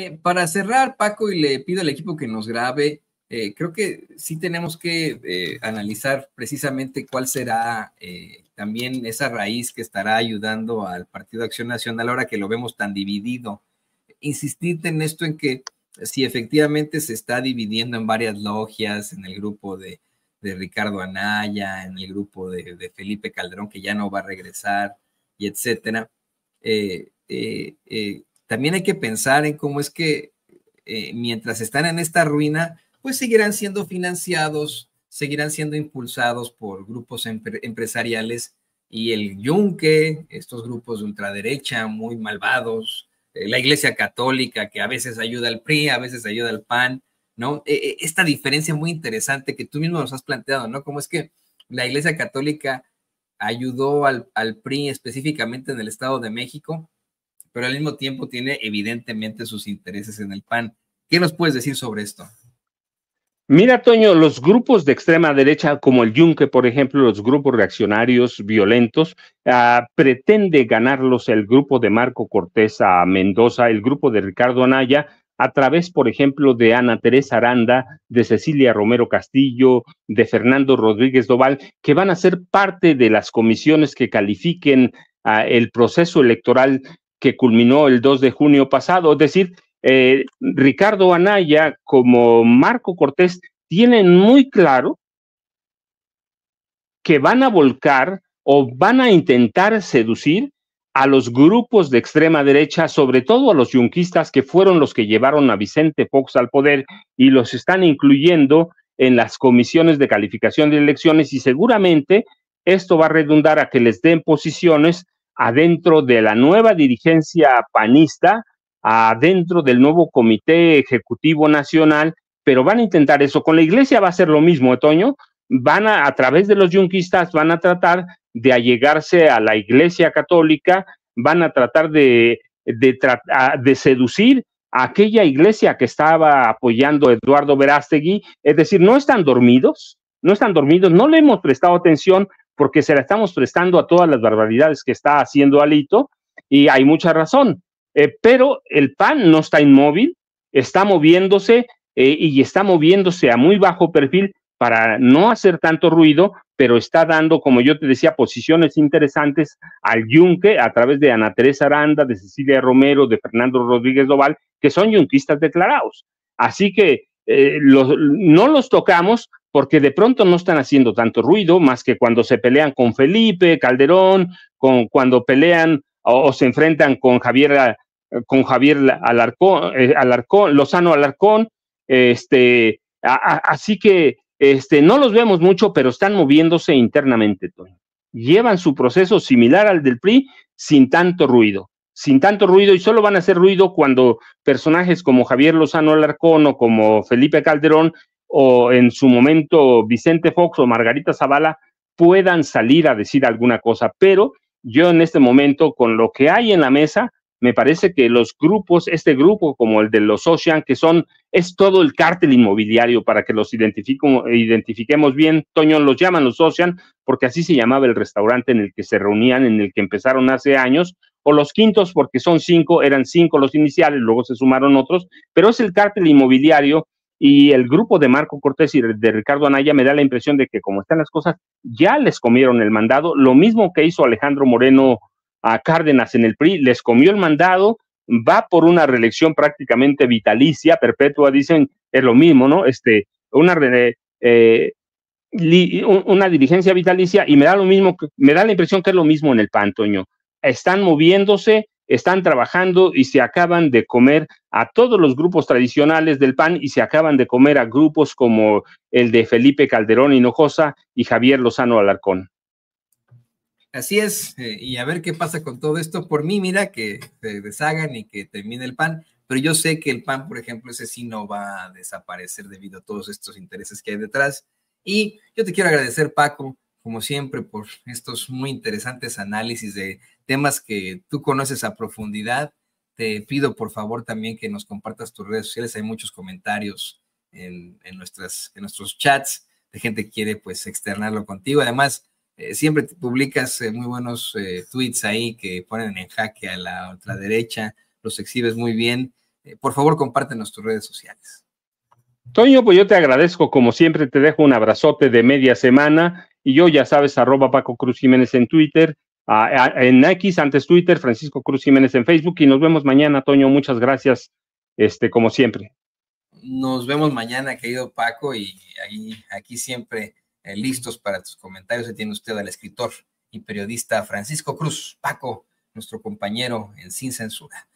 Eh, para cerrar, Paco, y le pido al equipo que nos grabe, eh, creo que sí tenemos que eh, analizar precisamente cuál será también esa raíz que estará ayudando al Partido Acción Nacional ahora que lo vemos tan dividido. Insistirte en esto, en que si efectivamente se está dividiendo en varias logias, en el grupo de, Ricardo Anaya, en el grupo de, Felipe Calderón, que ya no va a regresar, y etcétera. eh, también hay que pensar en cómo es que eh, mientras están en esta ruina, pues seguirán siendo financiados, seguirán siendo impulsados por grupos empresariales y el yunque, estos grupos de ultraderecha muy malvados, eh, la Iglesia Católica que a veces ayuda al PRI, a veces ayuda al PAN, ¿no? E, e, esta diferencia muy interesante que tú mismo nos has planteado, ¿no? Cómo es que la Iglesia Católica ayudó al, al PRI específicamente en el Estado de México, pero al mismo tiempo tiene evidentemente sus intereses en el PAN. ¿Qué nos puedes decir sobre esto? Mira, Toño, los grupos de extrema derecha, como el Yunque, por ejemplo, los grupos reaccionarios violentos, ah, pretende ganarlos el grupo de Marco Cortés a Mendoza, el grupo de Ricardo Anaya, a través, por ejemplo, de Ana Teresa Aranda, de Cecilia Romero Castillo, de Fernando Rodríguez Doval, que van a ser parte de las comisiones que califiquen ah, el proceso electoral que culminó el 2 de junio pasado. Es decir, eh, Ricardo Anaya como Marco Cortés tienen muy claro que van a volcar o van a intentar seducir a los grupos de extrema derecha, sobre todo a los yunquistas que fueron los que llevaron a Vicente Fox al poder y los están incluyendo en las comisiones de calificación de elecciones y seguramente esto va a redundar a que les den posiciones adentro de la nueva dirigencia panista, adentro del nuevo Comité Ejecutivo Nacional, pero van a intentar eso. Con la iglesia va a ser lo mismo, otoño. ¿eh, van a, a través de los yunquistas, van a tratar de allegarse a la iglesia católica, van a tratar de, de, seducir a aquella iglesia que estaba apoyando Eduardo Verástegui. Es decir, no están dormidos, no están dormidos, no le hemos prestado atención porque se la estamos prestando a todas las barbaridades que está haciendo Alito y hay mucha razón. Eh, pero el PAN no está inmóvil, está moviéndose eh, y está moviéndose a muy bajo perfil para no hacer tanto ruido, pero está dando, como yo te decía, posiciones interesantes al yunque a través de Ana Teresa Aranda, de Cecilia Romero, de Fernando Rodríguez Doval, que son yunquistas declarados. Así que eh, no los tocamos porque de pronto no están haciendo tanto ruido más que cuando se pelean con Felipe, Calderón, con, cuando pelean o, se enfrentan con Javier, eh, con Javier eh, Alarcón, Lozano Alarcón, este, así que este, no los vemos mucho, pero están moviéndose internamente, Llevan su proceso similar al del PRI sin tanto ruido, sin tanto ruido y solo van a hacer ruido cuando personajes como Javier Lozano Alarcón o como Felipe Calderón o en su momento Vicente Fox o Margarita Zavala puedan salir a decir alguna cosa, pero yo en este momento con lo que hay en la mesa, me parece que los grupos, este grupo como el de los Ocean, que son, es todo el cártel inmobiliario para que los identifiquemos bien, Toño, los llaman los Ocean, porque así se llamaba el restaurante en el que se reunían, en el que empezaron hace años, o los quintos, porque son cinco, eran cinco los iniciales, luego se sumaron otros, pero es el cártel inmobiliario y el grupo de Marco Cortés y de Ricardo Anaya me da la impresión de que como están las cosas, ya les comieron el mandado, lo mismo que hizo Alejandro Moreno a Cárdenas en el PRI, les comió el mandado, va por una reelección prácticamente vitalicia, perpetua, dicen, es lo mismo, ¿no? Este, una, eh, una dirigencia vitalicia y me da lo mismo, me da la impresión que es lo mismo en el Pantoño. Están moviéndose, están trabajando y se acaban de comer a todos los grupos tradicionales del PAN y se acaban de comer a grupos como el de Felipe Calderón Hinojosa y Javier Lozano Alarcón. Así es, eh, y a ver qué pasa con todo esto. Por mí, mira, que se deshagan y que termine el PAN, pero yo sé que el PAN, por ejemplo, ese sí no va a desaparecer debido a todos estos intereses que hay detrás. Y yo te quiero agradecer, Paco, como siempre, por estos muy interesantes análisis de temas que tú conoces a profundidad. Te pido, por favor, también que nos compartas tus redes sociales. Hay muchos comentarios en, nuestras, en nuestros chats de gente que quiere pues externarlo contigo. Además, eh, siempre publicas eh, muy buenos eh, tweets ahí que ponen en jaque a la otra derecha. los exhibes muy bien. por favor, compártenos tus redes sociales. Toño, pues yo te agradezco, como siempre, te dejo un abrazote de media semana y yo, ya sabes, arroba Paco Cruz Jiménez en Twitter, en X, antes Twitter, Francisco Cruz Jiménez en Facebook y nos vemos mañana, Toño. Muchas gracias, este, como siempre. Nos vemos mañana, querido Paco, y aquí siempre eh, listos para tus comentarios. Se tiene usted al escritor y periodista Francisco Cruz, Paco, nuestro compañero en Sin Censura.